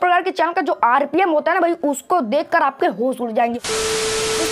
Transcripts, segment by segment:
प्रकार के चैनल का जो आरपीएम होता है ना भाई उसको देखकर आपके होश उड़ जाएंगे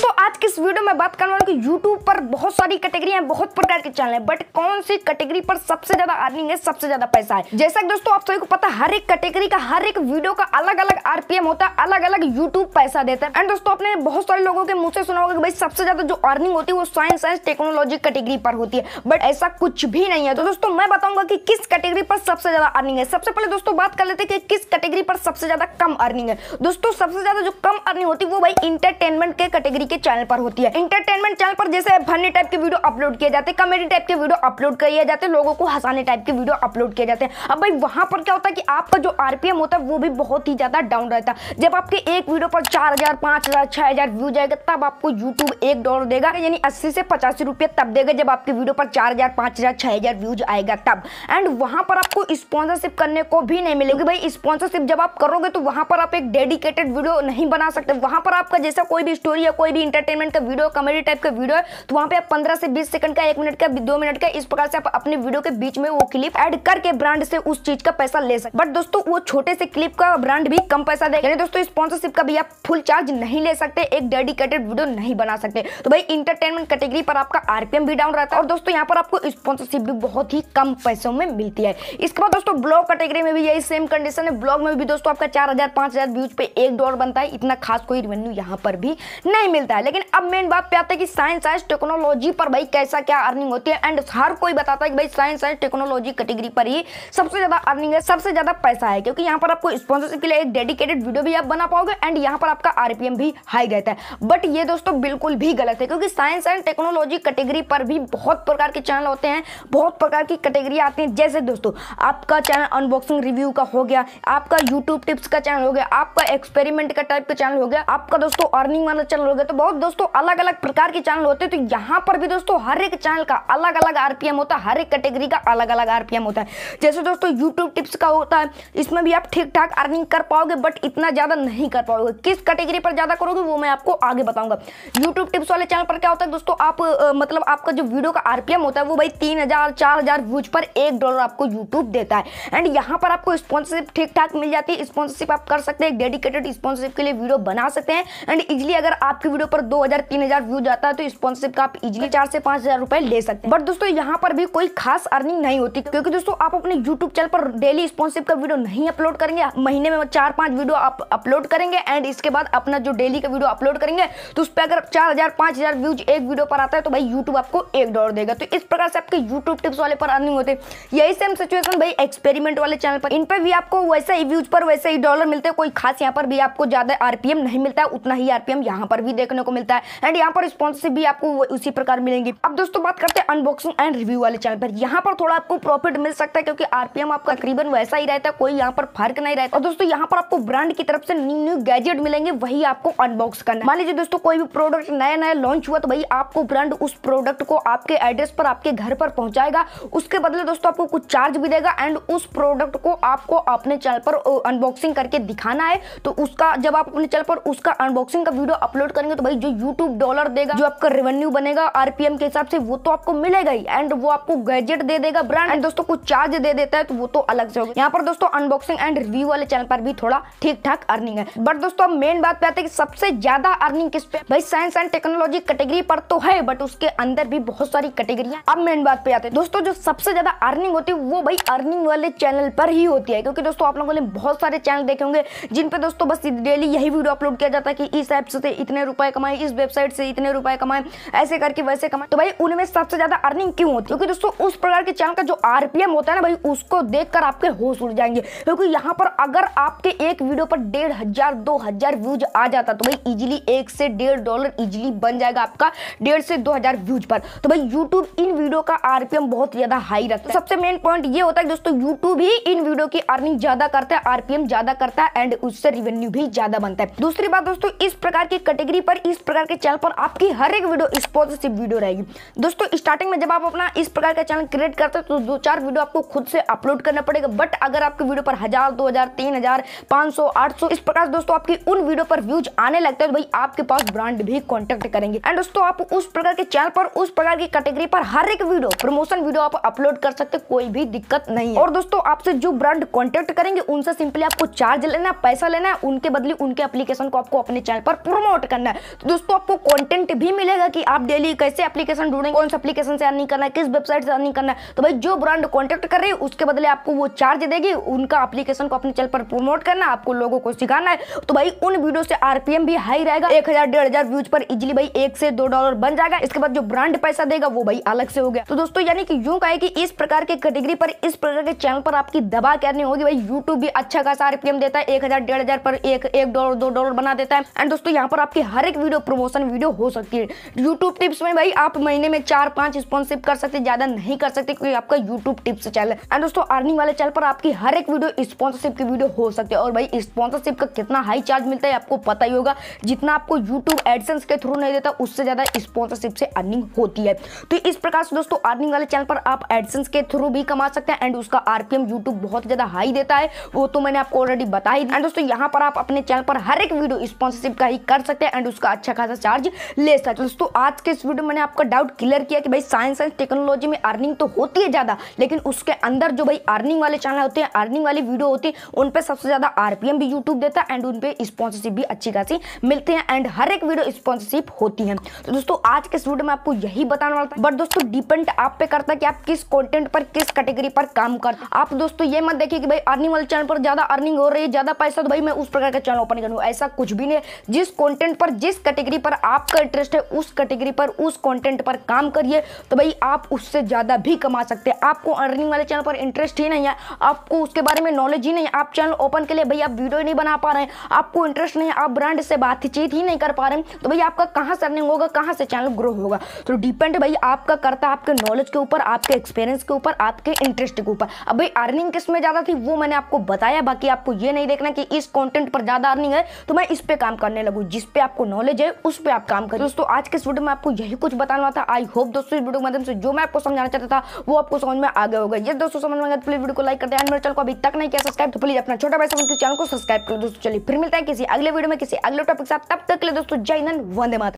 तो आज के इस वीडियो में बात करने वाला कि यूट्यूब पर बहुत सारी कैटेगरी है बहुत प्रकार के चैनल है बट कौन सी कैटेगरी पर सबसे ज्यादा अर्निंग है सबसे ज्यादा पैसा है जैसा कि दोस्तों आप सभी को पता हर एक कैटेगरी का हर एक वीडियो का अलग अलग आरपीएम होता है अलग अलग यूट्यूब पैसा देता है एंड दोस्तों आपने बहुत सारे लोगों के मुंह से सुना होगा कि भाई सबसे ज्यादा जो अर्निंग होती है वो साइंस एंड टेक्नोलॉजी कैटेगरी पर होती है बट ऐसा कुछ भी नहीं है तो दोस्तों मैं बताऊंगा कि किस कैटेगरी पर सबसे ज्यादा अर्निंग है सबसे पहले दोस्तों बात कर लेते हैं कि किस कैटेगरी पर सबसे सबसे ज़्यादा कम अर्निंग है दोस्तों सबसे ज़्यादा जो कम अर्निंग होती है वो भाई इंटरटेनमेंट के कैटेगरी के चैनल पर होती है इंटरटेनमेंट चैनल पर जैसे फनी टाइप के वीडियो अपलोड किए जाते हैं कॉमेडी टाइप के वीडियो अपलोड किए जाते हैं लोगों को हंसाने टाइप के वीडियो अपलोड किए जाते हैं अब भाई वहां पर क्या होता है कि आपका जो आरपीएम होता है वो भी बहुत ही ज़्यादा डाउन रहता है जब आपके एक वीडियो पर चार हज़ार पांच हज़ार छह हज़ार व्यू जाएगा तब आपको यूट्यूब एक डॉलर देगा यानी अस्सी से पचासी रुपये तब देगा जब आपकी वीडियो पर चार हज़ार पांच हज़ार छह हज़ार व्यूज आएगा तब एंड वहां पर आपको स्पॉन्सरशिप करने को भी नहीं मिलेगी भाई स्पॉन्सरशिप जब आप करोगे तो वहां पर आप एक डेडिकेटेड वीडियो नहीं बना सकते वहां पर आपका जैसा कोई भी स्टोरी या कोई भी इंटरटेनमेंट का वीडियो कॉमेडी टाइप का वीडियो है तो वहां पे आप पंद्रह से बीस सेकंड का एक मिनट का दो मिनट का इस प्रकार से आप अपने वीडियो के बीच में वो क्लिप एड करके ब्रांड से उस चीज का पैसा ले सकते बट दोस्तों वो छोटे से क्लिप का ब्रांड भी कम पैसा देगा दोस्तों स्पॉन्सरशिप का भी आप फुल चार्ज नहीं ले सकते एक डेडिकेटेड वीडियो नहीं बना सकते तो भाई इंटरटेनमेंट कैटेगरी पर आपका आरपीएम भी डाउन रहता है और दोस्तों यहाँ पर आपको स्पॉन्सरशिप भी बहुत ही कम पैसों में मिलती है इसके बाद दोस्तों ब्लॉग कैटेगरी में भी यही सेम कंडीशन है ब्लॉग में भी दोस्तों आपका चार हजार पांच हजार व्यूज पे एक डॉलर बनता है इतना खास कोई रेवेन्यू यहाँ पर भी नहीं मिलता है लेकिन अब मेन बात पे आता है कि साइंस साइंस टेक्नोलॉजी पर भाई कैसा क्या अर्निंग होती है एंड हर कोई बताता है कि भाई साइंस आइज टेक्नोलॉजी कैटेगरी पर ही सबसे ज़्यादा अर्निंग है सबसे ज़्यादा पैसा है क्योंकि यहाँ पर आपको स्पॉन्सरशिप के लिए एक डेडिकेटेड वीडियो भी आप बना पाओगे एंड यहाँ पर आपका आरपीएम भी हाई रहता है बट ये दोस्तों बिल्कुल भी गलत है क्योंकि साइंस एंड टेक्नोलॉजी कैटेगरी पर भी बहुत प्रकार के चैनल होते हैं बहुत प्रकार की कैटेगरी आती है जैसे दोस्तों आपका चैनल अनबॉक्सिंग रिव्यू का हो गया आपका यूट्यूब टिप्स का चैनल हो गया आपका एक्सपेरिमेंट का टाइप का चैनल हो गया आपका दोस्तों अर्निंग वाला चैनल हो गया तो बहुत दोस्तों अलग अलग प्रकार के चैनल होते हैं तो यहाँ पर भी दोस्तों हर एक चैनल का अलग अलग आरपीएम होता है हर एक कैटेगरी का अलग अलग आरपीएम होता है जैसे दोस्तों यूट्यूब टिप्स का होता है इसमें भी आप ठीक ठाक अर्निंग कर पाओगे बट इतना ज्यादा नहीं कर पाओगे किस कैटेगरी पर ज्यादा करोगे वो मैं आपको आगे बताऊंगा यूट्यूब टिप्स वाले चैनल पर क्या होता है दोस्तों आप मतलब आपका जो वीडियो का आरपीएम होता है वो भाई तीन हजार चार हजार पर एक डॉलर आपको यूट्यूब देता है एंड यहाँ पर आपको स्पॉन्सरशिप ठीक ठाक मिल जाती है स्पॉन्सरशिप आप कर सकते हैं डेडिकेटेड स्पॉन्सरशिप के लिए वीडियो बना सकते हैं एंड इजिली अगर आपकी वीडियो पर दो हजार तीन हजार व्यू जाता है तो स्पॉन्सरशिप का आप इजिली चार से पांच हजार रुपए ले सकते हैं बट दोस्तों यहाँ पर भी कोई खास अर्निंग नहीं होती क्योंकि दोस्तों आप अपने यूट्यूब चैनल पर डेली स्पॉन्सरशिप का वीडियो नहीं अपलोड करेंगे महीने में चार पांच वीडियो आप अपलोड करेंगे एंड इसके बाद अपना जो डेली का वीडियो अपलोड करेंगे तो उस पर अगर चार हजार पांच हजार व्यूज एक वीडियो पर आता है तो भाई यूट्यूब आपको एक डॉलर देगा तो इस प्रकार से आपके यूट्यूब टिप्स वाले पर अर्निंग होते यही सेम सिचुएशन भाई एक्सपेरिमेंट वाले चैनल पर इन पर भी आपको वैसा ही व्यूज पर वैसे वैसे ही डॉलर मिलते हैं कोई खास यहाँ पर भी आपको ज़्यादा आरपीएम नहीं मिलता है उतना ही आरपीएम यहाँ पर भी देखने को मिलता है एंड यहाँ पर स्पॉन्सरशिप भी आपको उसी प्रकार मिलेंगी अब दोस्तों बात करते हैं अनबॉक्सिंग एंड रिव्यू वाले चैनल पर यहाँ पर थोड़ा आपको प्रॉफिट मिल सकता है क्योंकि आरपीएम आपका तकरीबन वैसा ही रहता है कोई यहाँ पर फर्क नहीं रहता और दोस्तों यहाँ पर आपको ब्रांड की तरफ से न्यू न्यू गैजेट मिलेंगे वही आपको अनबॉक्स करना मान लीजिए दोस्तों कोई भी प्रोडक्ट नया नया लॉन्च हुआ तो भाई आपको ब्रांड उस प्रोडक्ट को आपके एड्रेस पर आपके घर पर पहुंचाएगा उसके बदले दोस्तों आपको कुछ चार्ज भी देगा एंड उस प्रोडक्ट को आपको अपने चैनल पर अनबॉक्स अनबॉक्सिंग करके दिखाना है तो उसका जब आप अपने चैनल पर उसका अनबॉक्सिंग का वीडियो अपलोड करेंगे तो भाई जो यूट्यूब डॉलर देगा जो आपका रेवेन्यू बनेगा आरपीएम के हिसाब से वो तो आपको मिलेगा ही एंड वो आपको गैजेट दे देगा ब्रांड एंड दोस्तों कुछ चार्ज दे देता है तो वो तो अलग से होगा यहाँ पर दोस्तों अनबॉक्सिंग एंड रिव्यू वाले चैनल पर भी थोड़ा ठीक ठाक अर्निंग है बट दोस्तों मेन बात पे आते हैं कि सबसे ज्यादा अर्निंग किस पे भाई साइंस एंड टेक्नोलॉजी कैटेगरी पर तो है बट उसके अंदर भी बहुत सारी कैटेगरियां अब मेन बात पे आते हैं दोस्तों जो सबसे ज्यादा अर्निंग होती है वो भाई अर्निंग वाले चैनल पर ही होती है क्योंकि दोस्तों आप लोगों ने बहुत सारे सारे चैनल देखे होंगे जिन पर दोस्तों बस डेली यही वीडियो अपलोड किया जाता है कि इस ऐप से इतने रुपए कमाए इस वेबसाइट से इतने रुपए कमाए ऐसे करके वैसे कमाए तो भाई उनमें सबसे ज्यादा अर्निंग क्यों होती है क्योंकि दोस्तों उस प्रकार के चैनल का जो आरपीएम होता है ना भाई उसको देख आपके होश उड़ जाएंगे क्योंकि यहाँ पर अगर आपके एक वीडियो पर डेढ़ हजार दो हजार व्यूज आ जाता तो भाई इजिली एक से डेढ़ डॉलर इजिली बन जाएगा आपका डेढ़ से दो हजार व्यूज पर तो भाई यूट्यूब इन वीडियो का आरपीएम बहुत ज्यादा हाई रखता है तो सबसे मेन पॉइंट ये होता है दोस्तों यूट्यूब ही इन वीडियो की अर्निंग ज्यादा करता है आरपीएम ज्यादा करता है एंड उससे रिवेन्यू भी ज्यादा बनता है दूसरी बात दोस्तों इस प्रकार की कैटेगरी पर इस प्रकार के चैनल पर आपकी हर एक वीडियो स्पॉन्सरशिप वीडियो रहेगी दोस्तों स्टार्टिंग में जब आप अपना इस प्रकार का चैनल क्रिएट करते हैं तो दो चार वीडियो आपको खुद से अपलोड करना पड़ेगा बट अगर आपके वीडियो पर हजार दो हजार तीन हजार पाँच सौ आठ सौ इस प्रकार दोस्तों आपकी उन वीडियो पर व्यूज आने लगते हैं तो भाई आपके पास ब्रांड भी कॉन्टेक्ट करेंगे एंड दोस्तों आप उस प्रकार के चैनल पर उस प्रकार की कैटेगरी पर हर एक वीडियो प्रमोशन वीडियो आप अपलोड कर सकते कोई भी दिक्कत नहीं है और दोस्तों आपसे जो ब्रांड कॉन्टेक्ट करेंगे उनसे सिंपली आप आपको चार्ज लेना है पैसा लेना है उनके बदले उनके एप्लीकेशन को आपको अपने चैनल पर प्रमोट करना है तो दोस्तों आपको कंटेंट भी मिलेगा कि आप डेली कैसे एप्लीकेशन ढूंढेंगे कौन सा एप्लीकेशन से अर्निंग करना है किस वेबसाइट से अर्निंग करना है तो भाई जो ब्रांड कॉन्टेक्ट कर रही है उसके बदले आपको वो चार्ज देगी उनका एप्लीकेशन को अपने चैनल पर प्रमोट करना आपको लोगों को सिखाना है तो भाई उन वीडियो से आरपीएम भी हाई रहेगा एक हजार हजार व्यूज पर इजिली भाई एक से दो डॉलर बन जाएगा इसके बाद जो ब्रांड पैसा देगा वो भाई अलग से हो गया तो दोस्तों यानी कि यूं कहे कि इस प्रकार के कैटेगरी पर इस प्रकार के चैनल पर आपकी दबा करनी होगी भाई यूट्यूब भी अच्छा खासा आरपीएम देता है एक हजार डेढ़ हजार पर एक एक डॉलर दो डॉलर बना देता है एंड दोस्तों यहाँ पर आपकी हर एक वीडियो प्रमोशन वीडियो हो सकती है यूट्यूब टिप्स में भाई आप महीने में चार पांच स्पॉन्सिप कर सकते ज्यादा नहीं कर सकते क्योंकि आपका यूट्यूब टिप्स चैनल है एंड दोस्तों अर्निंग वाले चैनल पर आपकी हर एक वीडियो स्पॉन्सरशिप की वीडियो हो सकती है और भाई स्पॉन्सरशिप का कितना हाई चार्ज मिलता है आपको पता ही होगा जितना आपको यूट्यूब एडसेंस के थ्रू नहीं देता उससे ज्यादा स्पॉन्सरशिप से अर्निंग होती है तो इस प्रकार से दोस्तों अर्निंग वाले चैनल पर आप एडसेंस के थ्रू भी कमा सकते हैं एंड उसका आरपीएम यूट्यूब बहुत ज्यादा हाई देता है वो तो मैंने आपको आपको ऑलरेडी बता ही दी दोस्तों यहाँ पर आप अपने चैनल पर हर एक वीडियो स्पॉन्सरशिप का ही कर सकते हैं एंड उसका अच्छा खासा चार्ज ले सकते हैं दोस्तों आज के इस वीडियो में आपका डाउट क्लियर किया कि भाई साइंस एंड टेक्नोलॉजी में अर्निंग तो होती है ज़्यादा लेकिन उसके अंदर जो भाई अर्निंग वाले चैनल होते हैं अर्निंग वाली वीडियो होती है उन पर सबसे ज़्यादा आरपीएम भी यूट्यूब देता है एंड उन पर स्पॉन्सरशिप भी अच्छी खासी मिलते हैं एंड हर एक वीडियो स्पॉन्सरशिप होती है तो दोस्तों आज के इस वीडियो में आपको यही बताने वाला था बट दोस्तों डिपेंड आप पे करता है कि आप किस कंटेंट पर किस कैटेगरी पर काम कर आप दोस्तों ये मत देखिए कि भाई अर्निंग वाले चैनल पर ज़्यादा अर्निंग अर्निंग हो रही है ज़्यादा पैसा तो भाई मैं उस प्रकार का चैनल ओपन करूँ ऐसा कुछ भी नहीं है जिस कॉन्टेंट पर जिस कैटेगरी पर आपका इंटरेस्ट है उस कैटेगरी पर उस कॉन्टेंट पर काम करिए तो भाई आप उससे ज़्यादा भी कमा सकते हैं आपको अर्निंग वाले चैनल पर इंटरेस्ट ही नहीं है आपको उसके बारे में नॉलेज ही नहीं आप चैनल ओपन के लिए भाई आप वीडियो नहीं बना पा रहे हैं आपको इंटरेस्ट नहीं है आप ब्रांड से बातचीत ही नहीं कर पा रहे तो भाई आपका कहाँ से अर्निंग होगा कहाँ से चैनल ग्रो होगा तो डिपेंड भाई आपका करता आपके नॉलेज के ऊपर आपके एक्सपीरियंस के ऊपर आपके इंटरेस्ट के ऊपर अब भाई अर्निंग किस में ज़्यादा थी वो मैंने आपको बताया बाकी आपको ये नहीं देखना कि इस कंटेंट पर ज़्यादा अर्निंग है तो मैं इस पे काम करने लगू जिस पे आपको नॉलेज है उस पे आप काम करें दोस्तों आज के इस वीडियो में आपको यही कुछ बताना था आई होप दोस्तों इस वीडियो के माध्यम से जो मैं आपको समझाना चाहता था वो आपको समझ में आगे होगा ये दोस्तों समझ में प्लीज वीडियो तो को लाइक कर हैं मेरे चैनल को अभी तक नहीं किया सब्सक्राइब तो प्लीज अपना छोटा भाई समझ चैनल को सब्सक्राइब कर दोस्तों चलिए फिर मिलता है किसी अगले वीडियो में किसी अगले टॉपिक के साथ तब तक ले दोस्तों जय हिंद वंदे मात